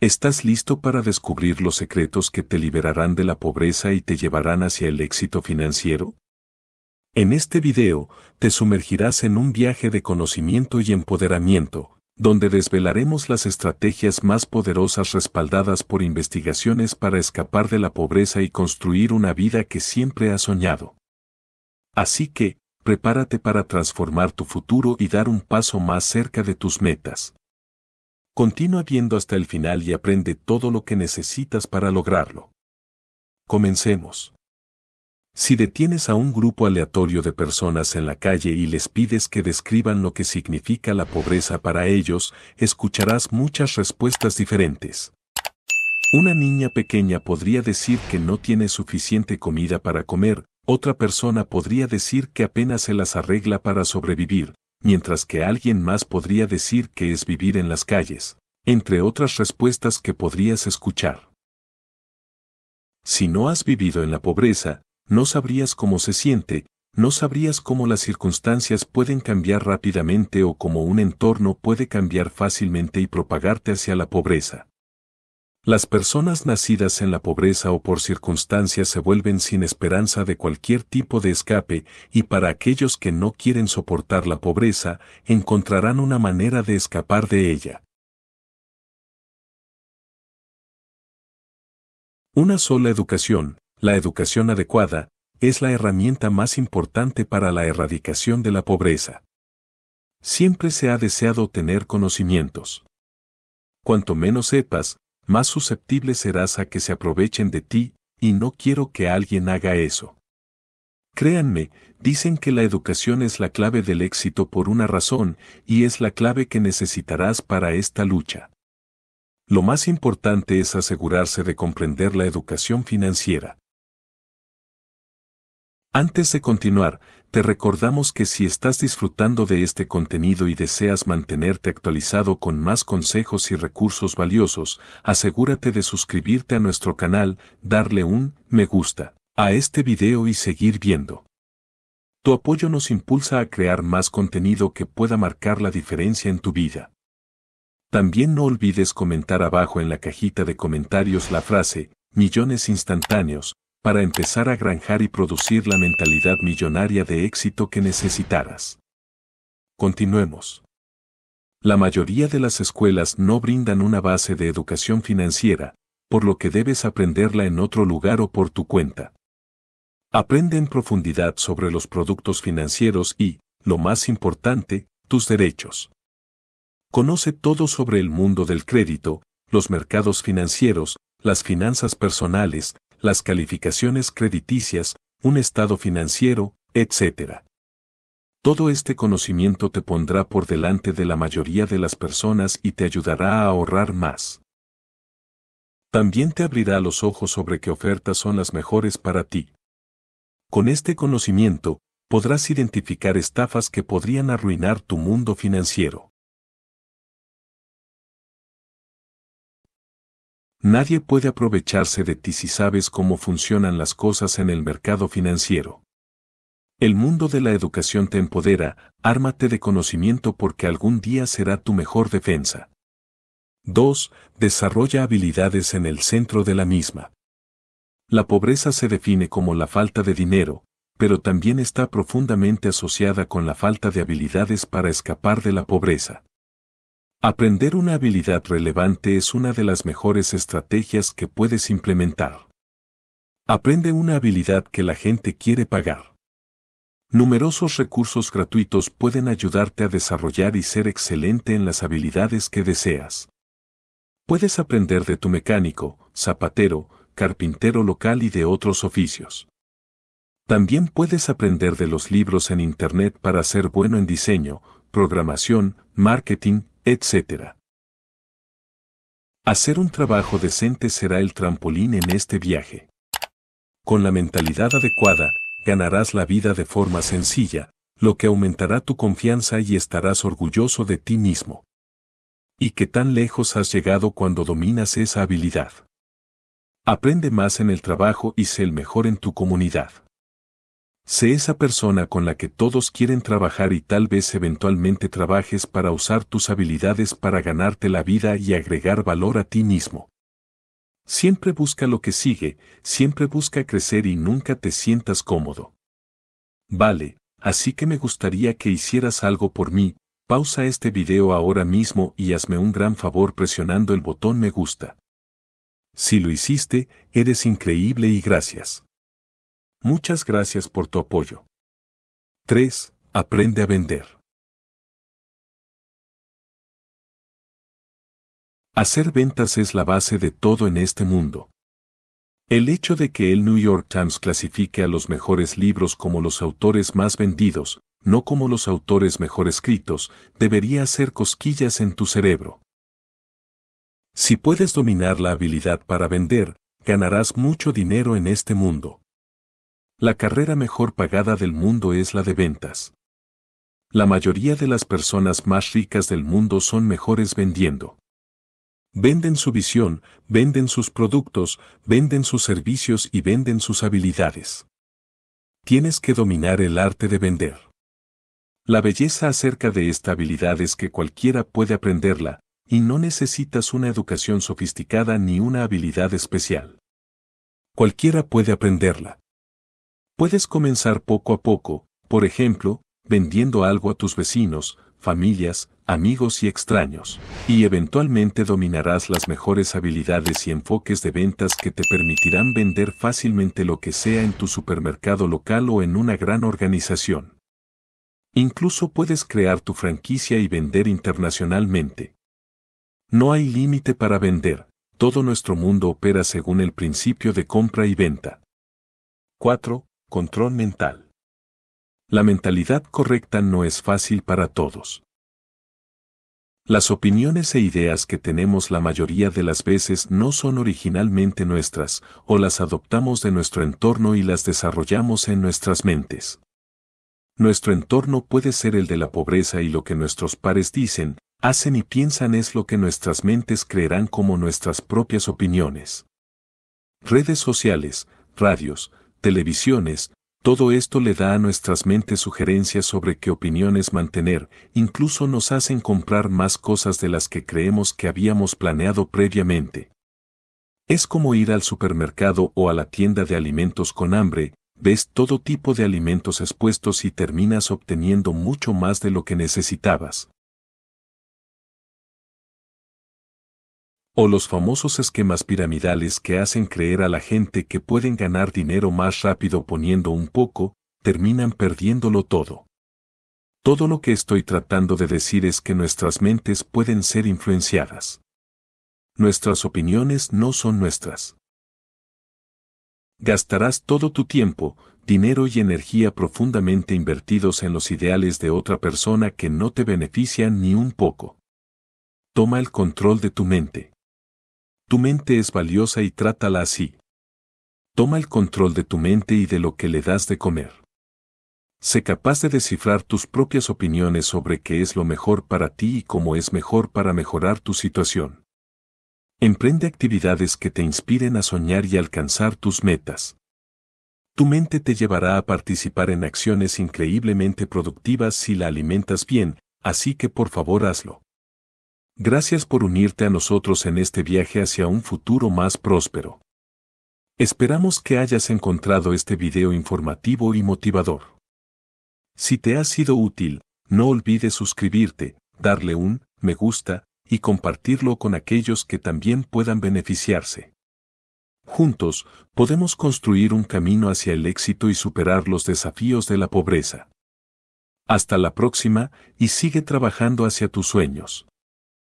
Estás listo para descubrir los secretos que te liberarán de la pobreza y te llevarán hacia el éxito financiero. En este video, te sumergirás en un viaje de conocimiento y empoderamiento, donde desvelaremos las estrategias más poderosas respaldadas por investigaciones para escapar de la pobreza y construir una vida que siempre has soñado. Así que, prepárate para transformar tu futuro y dar un paso más cerca de tus metas. Continúa viendo hasta el final y aprende todo lo que necesitas para lograrlo. Comencemos. Si detienes a un grupo aleatorio de personas en la calle y les pides que describan lo que significa la pobreza para ellos, escucharás muchas respuestas diferentes. Una niña pequeña podría decir que no tiene suficiente comida para comer, otra persona podría decir que apenas se las arregla para sobrevivir, mientras que alguien más podría decir que es vivir en las calles, entre otras respuestas que podrías escuchar. Si no has vivido en la pobreza, no sabrías cómo se siente, no sabrías cómo las circunstancias pueden cambiar rápidamente o cómo un entorno puede cambiar fácilmente y propagarte hacia la pobreza. Las personas nacidas en la pobreza o por circunstancias se vuelven sin esperanza de cualquier tipo de escape y para aquellos que no quieren soportar la pobreza, encontrarán una manera de escapar de ella. Una sola educación, la educación adecuada, es la herramienta más importante para la erradicación de la pobreza. Siempre se ha deseado tener conocimientos. Cuanto menos sepas, más susceptible serás a que se aprovechen de ti, y no quiero que alguien haga eso. Créanme, dicen que la educación es la clave del éxito por una razón, y es la clave que necesitarás para esta lucha. Lo más importante es asegurarse de comprender la educación financiera. Antes de continuar, te recordamos que si estás disfrutando de este contenido y deseas mantenerte actualizado con más consejos y recursos valiosos, asegúrate de suscribirte a nuestro canal, darle un me gusta a este video y seguir viendo. Tu apoyo nos impulsa a crear más contenido que pueda marcar la diferencia en tu vida. También no olvides comentar abajo en la cajita de comentarios la frase, millones instantáneos, para empezar a granjar y producir la mentalidad millonaria de éxito que necesitarás. Continuemos. La mayoría de las escuelas no brindan una base de educación financiera, por lo que debes aprenderla en otro lugar o por tu cuenta. Aprende en profundidad sobre los productos financieros y, lo más importante, tus derechos. Conoce todo sobre el mundo del crédito, los mercados financieros, las finanzas personales, las calificaciones crediticias, un estado financiero, etc. Todo este conocimiento te pondrá por delante de la mayoría de las personas y te ayudará a ahorrar más. También te abrirá los ojos sobre qué ofertas son las mejores para ti. Con este conocimiento, podrás identificar estafas que podrían arruinar tu mundo financiero. Nadie puede aprovecharse de ti si sabes cómo funcionan las cosas en el mercado financiero. El mundo de la educación te empodera, ármate de conocimiento porque algún día será tu mejor defensa. 2. Desarrolla habilidades en el centro de la misma. La pobreza se define como la falta de dinero, pero también está profundamente asociada con la falta de habilidades para escapar de la pobreza. Aprender una habilidad relevante es una de las mejores estrategias que puedes implementar. Aprende una habilidad que la gente quiere pagar. Numerosos recursos gratuitos pueden ayudarte a desarrollar y ser excelente en las habilidades que deseas. Puedes aprender de tu mecánico, zapatero, carpintero local y de otros oficios. También puedes aprender de los libros en Internet para ser bueno en diseño, programación, marketing, etc. Hacer un trabajo decente será el trampolín en este viaje. Con la mentalidad adecuada, ganarás la vida de forma sencilla, lo que aumentará tu confianza y estarás orgulloso de ti mismo. ¿Y qué tan lejos has llegado cuando dominas esa habilidad? Aprende más en el trabajo y sé el mejor en tu comunidad. Sé esa persona con la que todos quieren trabajar y tal vez eventualmente trabajes para usar tus habilidades para ganarte la vida y agregar valor a ti mismo. Siempre busca lo que sigue, siempre busca crecer y nunca te sientas cómodo. Vale, así que me gustaría que hicieras algo por mí, pausa este video ahora mismo y hazme un gran favor presionando el botón me gusta. Si lo hiciste, eres increíble y gracias. Muchas gracias por tu apoyo. 3. Aprende a vender. Hacer ventas es la base de todo en este mundo. El hecho de que el New York Times clasifique a los mejores libros como los autores más vendidos, no como los autores mejor escritos, debería hacer cosquillas en tu cerebro. Si puedes dominar la habilidad para vender, ganarás mucho dinero en este mundo. La carrera mejor pagada del mundo es la de ventas. La mayoría de las personas más ricas del mundo son mejores vendiendo. Venden su visión, venden sus productos, venden sus servicios y venden sus habilidades. Tienes que dominar el arte de vender. La belleza acerca de esta habilidad es que cualquiera puede aprenderla, y no necesitas una educación sofisticada ni una habilidad especial. Cualquiera puede aprenderla. Puedes comenzar poco a poco, por ejemplo, vendiendo algo a tus vecinos, familias, amigos y extraños, y eventualmente dominarás las mejores habilidades y enfoques de ventas que te permitirán vender fácilmente lo que sea en tu supermercado local o en una gran organización. Incluso puedes crear tu franquicia y vender internacionalmente. No hay límite para vender, todo nuestro mundo opera según el principio de compra y venta. 4. Control mental. La mentalidad correcta no es fácil para todos. Las opiniones e ideas que tenemos la mayoría de las veces no son originalmente nuestras, o las adoptamos de nuestro entorno y las desarrollamos en nuestras mentes. Nuestro entorno puede ser el de la pobreza y lo que nuestros pares dicen, hacen y piensan es lo que nuestras mentes creerán como nuestras propias opiniones. Redes sociales, radios, televisiones, todo esto le da a nuestras mentes sugerencias sobre qué opiniones mantener, incluso nos hacen comprar más cosas de las que creemos que habíamos planeado previamente. Es como ir al supermercado o a la tienda de alimentos con hambre, ves todo tipo de alimentos expuestos y terminas obteniendo mucho más de lo que necesitabas. o los famosos esquemas piramidales que hacen creer a la gente que pueden ganar dinero más rápido poniendo un poco, terminan perdiéndolo todo. Todo lo que estoy tratando de decir es que nuestras mentes pueden ser influenciadas. Nuestras opiniones no son nuestras. Gastarás todo tu tiempo, dinero y energía profundamente invertidos en los ideales de otra persona que no te benefician ni un poco. Toma el control de tu mente. Tu mente es valiosa y trátala así. Toma el control de tu mente y de lo que le das de comer. Sé capaz de descifrar tus propias opiniones sobre qué es lo mejor para ti y cómo es mejor para mejorar tu situación. Emprende actividades que te inspiren a soñar y alcanzar tus metas. Tu mente te llevará a participar en acciones increíblemente productivas si la alimentas bien, así que por favor hazlo. Gracias por unirte a nosotros en este viaje hacia un futuro más próspero. Esperamos que hayas encontrado este video informativo y motivador. Si te ha sido útil, no olvides suscribirte, darle un me gusta y compartirlo con aquellos que también puedan beneficiarse. Juntos, podemos construir un camino hacia el éxito y superar los desafíos de la pobreza. Hasta la próxima y sigue trabajando hacia tus sueños.